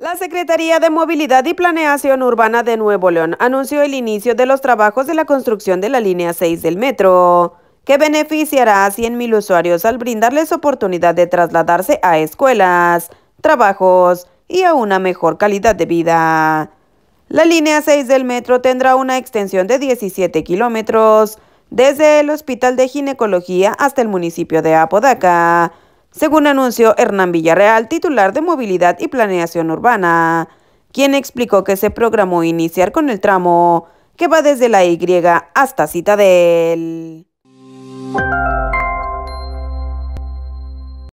La Secretaría de Movilidad y Planeación Urbana de Nuevo León anunció el inicio de los trabajos de la construcción de la línea 6 del metro, que beneficiará a 100.000 usuarios al brindarles oportunidad de trasladarse a escuelas, trabajos y a una mejor calidad de vida. La línea 6 del metro tendrá una extensión de 17 kilómetros, desde el Hospital de Ginecología hasta el municipio de Apodaca, según anunció Hernán Villarreal, titular de Movilidad y Planeación Urbana, quien explicó que se programó iniciar con el tramo que va desde la Y hasta Citadel.